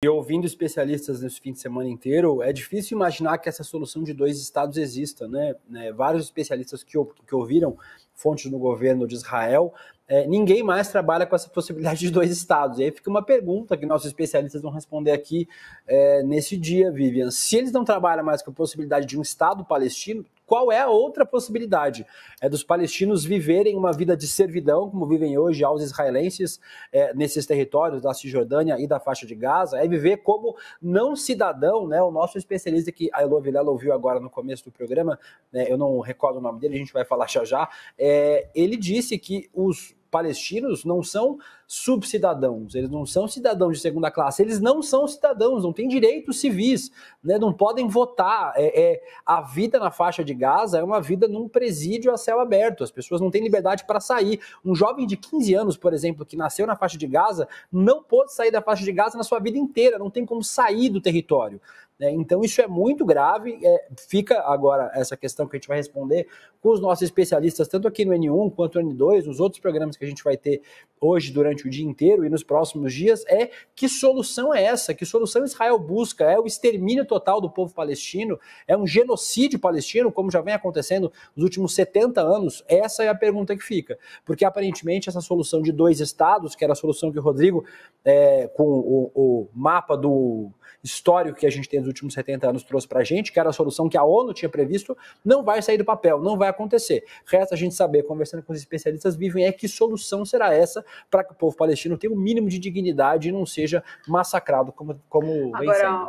E ouvindo especialistas nesse fim de semana inteiro, é difícil imaginar que essa solução de dois estados exista, né? É, vários especialistas que, que ouviram fontes no governo de Israel, é, ninguém mais trabalha com essa possibilidade de dois estados. E aí fica uma pergunta que nossos especialistas vão responder aqui é, nesse dia, Vivian. Se eles não trabalham mais com a possibilidade de um estado palestino, qual é a outra possibilidade? É dos palestinos viverem uma vida de servidão, como vivem hoje aos israelenses é, nesses territórios da Cisjordânia e da faixa de Gaza, é viver como não cidadão, né? O nosso especialista que a Elô Vilela ouviu agora no começo do programa, né, eu não recordo o nome dele, a gente vai falar já já, é, ele disse que os palestinos não são subcidadãos, eles não são cidadãos de segunda classe, eles não são cidadãos, não têm direitos civis, né, não podem votar. É, é, a vida na faixa de Gaza é uma vida num presídio a céu aberto, as pessoas não têm liberdade para sair. Um jovem de 15 anos, por exemplo, que nasceu na faixa de Gaza, não pôde sair da faixa de Gaza na sua vida inteira, não tem como sair do território. Né? Então, isso é muito grave. É, fica agora essa questão que a gente vai responder com os nossos especialistas, tanto aqui no N1 quanto no N2, nos outros programas que a gente vai ter hoje durante o dia inteiro e nos próximos dias, é que solução é essa? Que solução Israel busca? É o extermínio total do povo palestino? É um genocídio palestino, como já vem acontecendo nos últimos 70 anos? Essa é a pergunta que fica. Porque aparentemente essa solução de dois estados, que era a solução que o Rodrigo, é, com o, o mapa do histórico que a gente tem últimos 70 anos trouxe para a gente, que era a solução que a ONU tinha previsto, não vai sair do papel, não vai acontecer. Resta a gente saber, conversando com os especialistas, vivem é que solução será essa para que o povo palestino tenha o um mínimo de dignidade e não seja massacrado como, como Agora,